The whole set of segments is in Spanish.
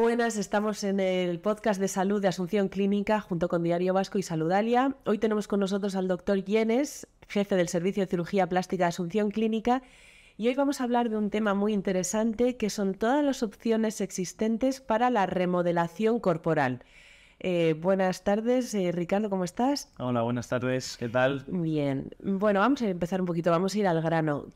buenas, estamos en el podcast de salud de Asunción Clínica junto con Diario Vasco y Saludalia. Hoy tenemos con nosotros al doctor Yenes, jefe del Servicio de Cirugía Plástica de Asunción Clínica, y hoy vamos a hablar de un tema muy interesante que son todas las opciones existentes para la remodelación corporal. Eh, buenas tardes, eh, Ricardo, ¿cómo estás? Hola, buenas tardes, ¿qué tal? Bien, bueno, vamos a empezar un poquito, vamos a ir al grano.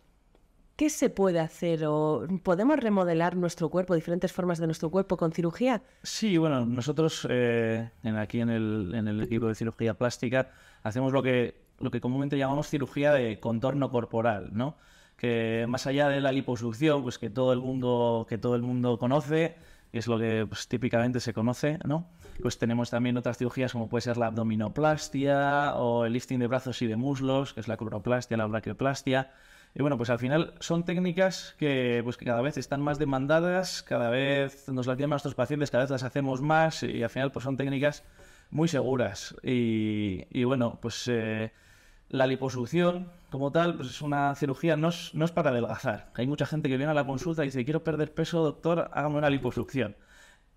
¿Qué se puede hacer o podemos remodelar nuestro cuerpo, diferentes formas de nuestro cuerpo con cirugía? Sí, bueno, nosotros eh, en, aquí en el, en el, equipo de cirugía plástica hacemos lo que, lo que comúnmente llamamos cirugía de contorno corporal, ¿no? Que más allá de la liposucción, pues que todo el mundo, que todo el mundo conoce, que es lo que pues, típicamente se conoce, ¿no? Pues tenemos también otras cirugías como puede ser la abdominoplastia o el lifting de brazos y de muslos, que es la cloroplastia, la brachioplastia. Y bueno, pues al final son técnicas pues, que, cada vez están más demandadas, cada vez nos las tienen nuestros pacientes, cada vez las hacemos más y al final pues son técnicas muy seguras. Y, bueno, pues eh, la liposucción como tal pues es una cirugía, no no es para adelgazar. Hay mucha gente que viene a la consulta y dice, quiero perder peso, doctor, hágame una liposucción.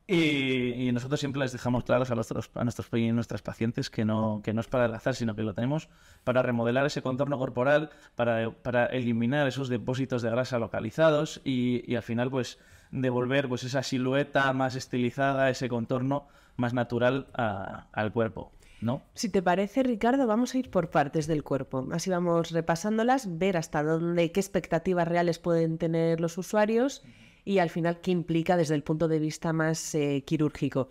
Y, nosotros siempre les dejamos claros a, nuestros, a nuestros pacientes que no, que no es para adelgazar, sino que lo tenemos para remodelar ese contorno corporal, para, eliminar esos depósitos de grasa localizados y, al final pues devolver pues esa silueta más estilizada, ese contorno más natural al cuerpo. ¿No? Si te parece, Ricardo, vamos a ir por partes del cuerpo. Así vamos repasándolas, ver hasta dónde, qué expectativas reales pueden tener los usuarios y al final qué implica desde el punto de vista más eh, quirúrgico.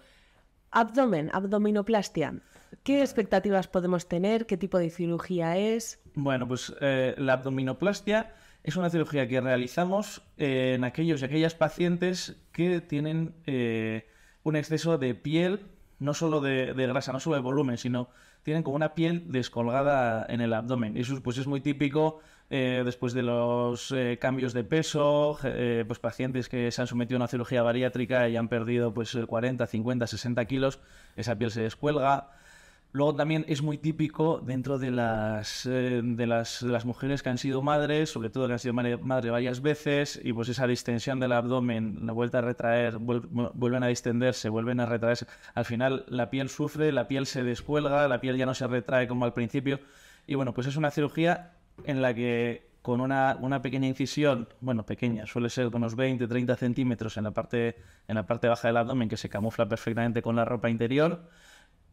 Abdomen, abdominoplastia. ¿Qué expectativas podemos tener? ¿Qué tipo de cirugía es? Bueno, pues eh, la abdominoplastia es una cirugía que realizamos eh, en aquellos y aquellas pacientes que tienen un exceso de piel, no solo de, grasa, no solo de volumen, sino tienen como una piel descolgada en el abdomen. Eso pues es muy típico eh, después de los eh, cambios de peso, eh, pues pacientes que se han sometido a una cirugía bariátrica y han perdido pues 40, 50, 60 kilos, esa piel se descuelga. Luego también es muy típico dentro de las, de las, mujeres que han sido madres, sobre todo que han sido madre, varias veces, y pues esa distensión del abdomen, la vuelta a retraer, vuelven a distenderse, vuelven a retraerse. Al final la piel sufre, la piel se descuelga, la piel ya no se retrae como al principio. Y bueno, pues es una cirugía en la que con una, pequeña incisión, bueno, pequeña, suele ser de unos 20, 30 centímetros en la parte, baja del abdomen que se camufla perfectamente con la ropa interior.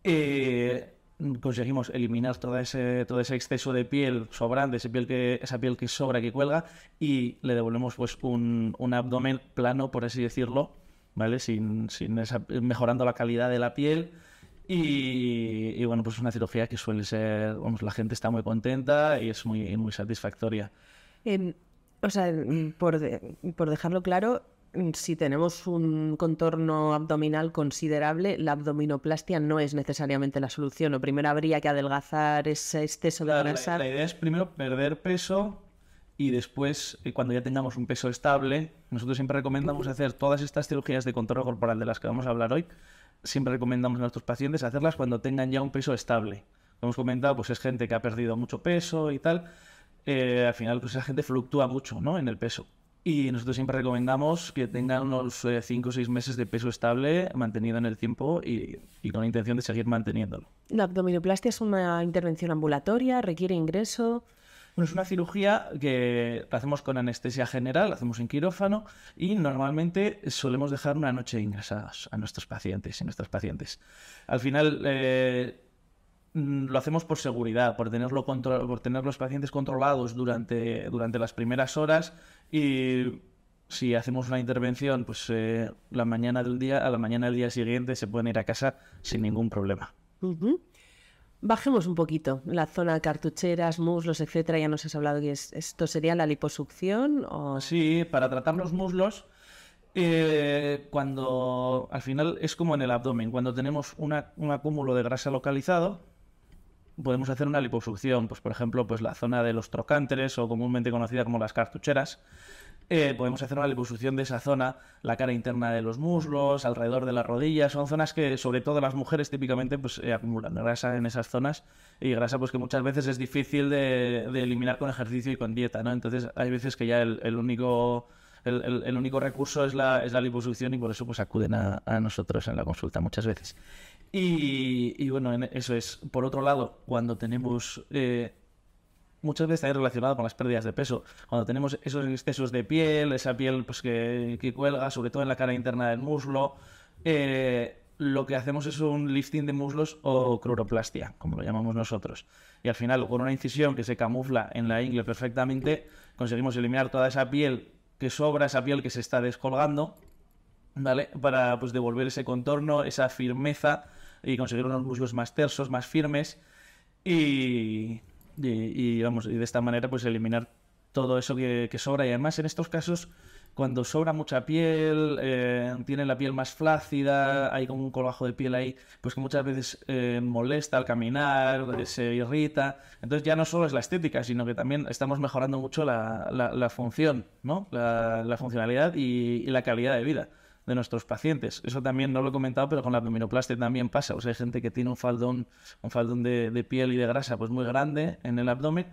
Eh, conseguimos eliminar todo ese, exceso de piel sobrante, esa piel que, esa piel que sobra, que cuelga, y le devolvemos pues, un, abdomen plano, por así decirlo, Sin, mejorando la calidad de la piel y, bueno, pues es una cirugía que suele ser, vamos, la gente está muy contenta y es muy, muy satisfactoria. o sea, por, por dejarlo claro, si tenemos un contorno abdominal considerable, la abdominoplastia no es necesariamente la solución. O primero habría que adelgazar ese exceso de la, idea es primero perder peso y después, eh, cuando ya tengamos un peso estable, nosotros siempre recomendamos hacer todas estas cirugías de contorno corporal de las que vamos a hablar hoy siempre recomendamos a nuestros pacientes hacerlas cuando tengan ya un peso estable. Como hemos comentado, pues es gente que ha perdido mucho peso y tal. Eh, al final, pues esa gente fluctúa mucho ¿no? en el peso. Y nosotros siempre recomendamos que tengan unos 5 eh, o 6 meses de peso estable mantenido en el tiempo y, y con la intención de seguir manteniéndolo. ¿La abdominoplastia es una intervención ambulatoria? ¿Requiere ingreso? Bueno, es una cirugía que la hacemos con anestesia general, la hacemos en quirófano y normalmente solemos dejar una noche ingresados a nuestros pacientes y nuestros pacientes. Al final eh, lo hacemos por seguridad, por, tenerlo por tener los pacientes controlados durante, durante las primeras horas y si hacemos una intervención, pues eh, la mañana del día, a la mañana del día siguiente se pueden ir a casa sin ningún problema. Bajemos un poquito la zona de cartucheras, muslos, etcétera. Ya nos has hablado que esto sería la liposucción. Sí, para tratar los muslos, eh, cuando al final es como en el abdomen, cuando tenemos un acúmulo de grasa localizado, podemos hacer una liposucción. Pues por ejemplo, pues la zona de los trocánteres o comúnmente conocida como las cartucheras. Eh, podemos hacer una liposucción de esa zona, la cara interna de los muslos, alrededor de las rodillas. Son zonas que, sobre todo las mujeres, típicamente pues, eh, acumulan grasa en esas zonas y grasa pues, que muchas veces es difícil de, eliminar con ejercicio y con dieta. ¿no? Entonces, hay veces que ya el, único. El, único recurso es la, es la liposucción y por eso pues acuden a, nosotros en la consulta muchas veces. Y, bueno, eso es. Por otro lado, cuando tenemos eh, muchas veces está relacionado con las pérdidas de peso. Cuando tenemos esos excesos de piel, esa piel pues, que, cuelga, sobre todo en la cara interna del muslo, eh, lo que hacemos es un lifting de muslos o cruroplastia, como lo llamamos nosotros. Y al final, con una incisión que se camufla en la ingle perfectamente, conseguimos eliminar toda esa piel que sobra, esa piel que se está descolgando, ¿vale? Para pues, devolver ese contorno, esa firmeza y conseguir unos muslos más tersos, más firmes. Y y, vamos, y de esta manera pues eliminar todo eso que, sobra. Y además en estos casos, cuando sobra mucha piel, eh, tiene la piel más flácida, hay como un colajo de piel ahí, pues que muchas veces eh, molesta al caminar, se irrita. Entonces ya no solo es la estética, sino que también estamos mejorando mucho la, función, ¿no? La, funcionalidad y, la calidad de vida de nuestros pacientes. Eso también no lo he comentado, pero con la abdominoplastia también pasa. O sea, hay gente que tiene un faldón, un faldón de, piel y de grasa pues muy grande en el abdomen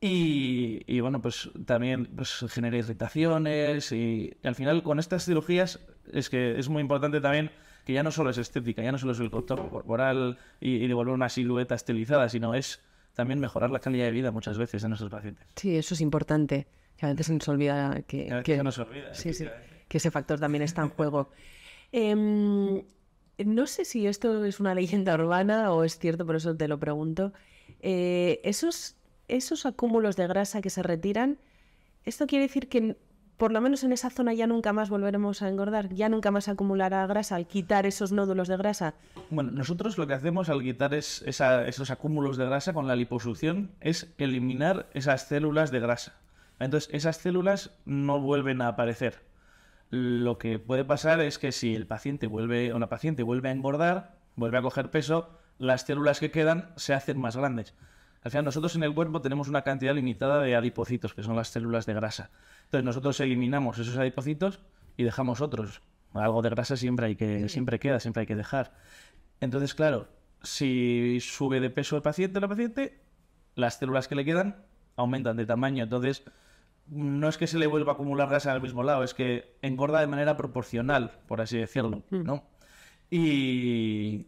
y, bueno, pues también pues, genera irritaciones y, al final con estas cirugías es que es muy importante también que ya no solo es estética, ya no solo es el contorno corporal y, devolver una silueta estilizada, sino es también mejorar la calidad de vida muchas veces de nuestros pacientes. Sí, eso es importante, que a veces se nos olvida que... A se olvida. Sí, sí. Que que ese factor también está en juego. Em, no sé si esto es una leyenda urbana o es cierto, por eso te lo pregunto. Eh, esos, acúmulos de grasa que se retiran, ¿esto quiere decir que por lo menos en esa zona ya nunca más volveremos a engordar, ya nunca más acumulará grasa al quitar esos nódulos de grasa. Bueno, nosotros lo que hacemos al quitar esos acúmulos de grasa con la liposucción es eliminar esas células de grasa. Entonces esas células no vuelven a aparecer lo que puede pasar es que si el paciente vuelve, o una paciente vuelve a engordar, vuelve a coger peso, las células que quedan se hacen más grandes. Al final, nosotros en el cuerpo tenemos una cantidad limitada de adipocitos, que son las células de grasa. Entonces, nosotros eliminamos esos adipocitos y dejamos otros. Algo de grasa siempre, hay que, siempre queda, siempre hay que dejar. Entonces, claro, si sube de peso el paciente, la paciente, las células que le quedan aumentan de tamaño. Entonces, no es que se le vuelva a acumular grasa al mismo lado, es que engorda de manera proporcional, por así decirlo, hmm. ¿no? Y,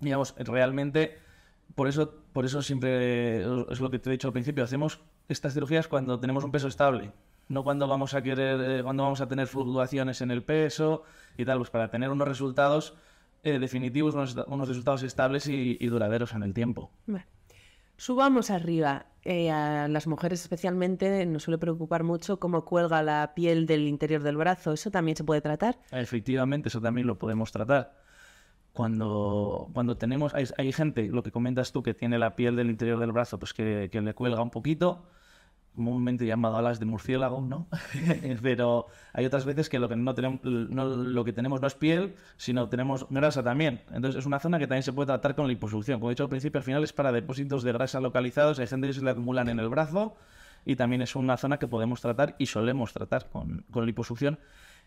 digamos, realmente, por eso, por eso siempre, es lo que te he dicho al principio, hacemos estas cirugías cuando tenemos un peso estable, no cuando vamos a querer, eh, cuando vamos a tener fluctuaciones en el peso y tal, pues para tener unos resultados eh, definitivos, unos, resultados estables y, duraderos en el tiempo. Subamos arriba. Eh, a las mujeres especialmente nos suele preocupar mucho cómo cuelga la piel del interior del brazo. ¿Eso también se puede tratar? Efectivamente, eso también lo podemos tratar. Cuando, tenemos, hay, gente, lo que comentas tú, que tiene la piel del interior del brazo, pues que, que le cuelga un poquito comúnmente llamado alas de murciélago, ¿no? Pero hay otras veces que lo que, no tenemos, no, lo que tenemos no es piel, sino tenemos grasa también. Entonces es una zona que también se puede tratar con liposucción. Como he dicho al principio, al final es para depósitos de grasa localizados, hay gente que se le acumulan en el brazo y también es una zona que podemos tratar y solemos tratar con, con liposucción.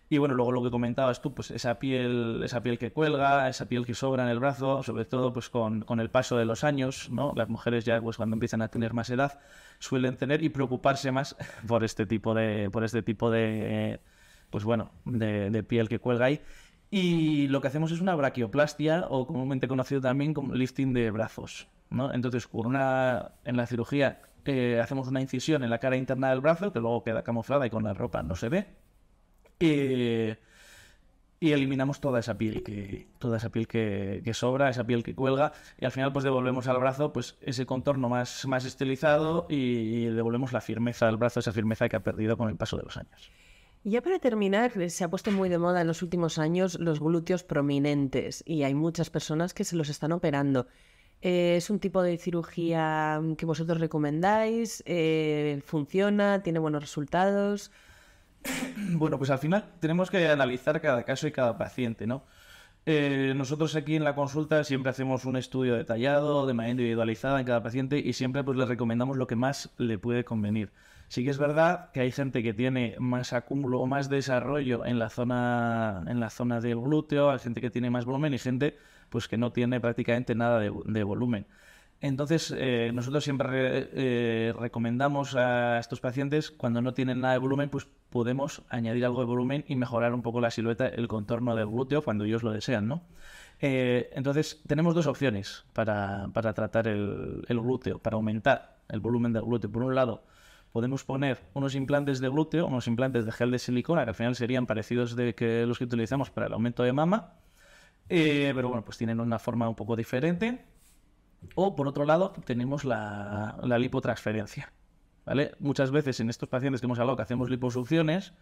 Y bueno, luego lo que comentabas tú, pues esa piel, esa piel que cuelga, esa piel que sobra en el brazo, sobre todo pues con, el paso de los años, ¿no? Las mujeres ya pues cuando empiezan a tener más edad suelen tener y preocuparse más por este tipo de, por este tipo de, pues bueno, de, piel que cuelga ahí. Y lo que hacemos es una brachioplastia o comúnmente conocido también como lifting de brazos, Entonces, con una, en la cirugía eh, hacemos una incisión en la cara interna del brazo que luego queda camuflada y con la ropa no se ve y, eliminamos toda esa piel que toda esa piel que, sobra, esa piel que cuelga y al final pues devolvemos al brazo pues ese contorno más, más estilizado y, devolvemos la firmeza al brazo, esa firmeza que ha perdido con el paso de los años. Ya para terminar, se ha puesto muy de moda en los últimos años los glúteos prominentes y hay muchas personas que se los están operando. Eh, ¿Es un tipo de cirugía que vosotros recomendáis? Eh, ¿Funciona? ¿Tiene buenos resultados? bueno, pues al final tenemos que analizar cada caso y cada paciente, ¿no? Eh, nosotros aquí en la consulta siempre hacemos un estudio detallado, de manera individualizada en cada paciente y siempre pues le recomendamos lo que más le puede convenir. Sí que es verdad que hay gente que tiene más acúmulo o más desarrollo en la zona, en la zona del glúteo, hay gente que tiene más volumen y gente pues que no tiene prácticamente nada de volumen. Entonces, eh, nosotros siempre eh, recomendamos a estos pacientes, cuando no tienen nada de volumen, pues podemos añadir algo de volumen y mejorar un poco la silueta, el contorno del glúteo cuando ellos lo desean, ¿no? Eh, entonces, tenemos dos opciones para, tratar el, glúteo, para aumentar el volumen del glúteo. Por un lado, podemos poner unos implantes de glúteo, unos implantes de gel de silicona, que al final serían parecidos de que los que utilizamos para el aumento de mama, pero bueno, pues tienen una forma un poco diferente o por otro lado, tenemos la, lipotransferencia. ¿vale? Muchas veces en estos pacientes que hemos hablado que hacemos liposucciones,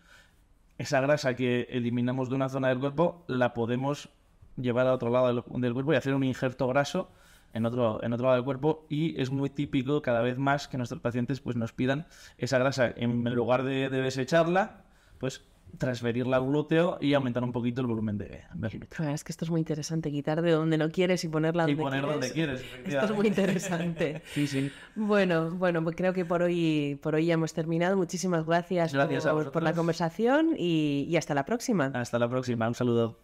esa grasa que eliminamos de una zona del cuerpo la podemos llevar a otro lado del, cuerpo y hacer un injerto graso en otro, en otro lado del cuerpo y es muy típico cada vez más que nuestros pacientes pues, nos pidan esa grasa en lugar de, de desecharla, pues transferirla al glúteo y aumentar un poquito el volumen de, glúteo Es que esto es muy interesante, quitar de donde no quieres y ponerla donde, y poner quieres. donde quieres. Esto es muy interesante. sí, sí. Bueno, bueno, pues creo que por hoy, por hoy ya hemos terminado. Muchísimas gracias, gracias por, la conversación y, y hasta la próxima. Hasta la próxima, un saludo.